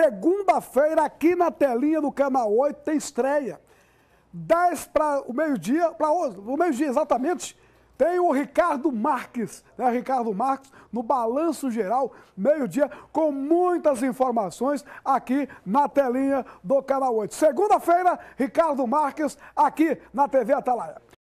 Segunda-feira, aqui na telinha do Canal 8, tem estreia. 10 para o meio-dia, para o meio-dia exatamente, tem o Ricardo Marques, né? Ricardo Marques, no Balanço Geral, meio-dia, com muitas informações aqui na telinha do Canal 8. Segunda-feira, Ricardo Marques, aqui na TV Atalaia.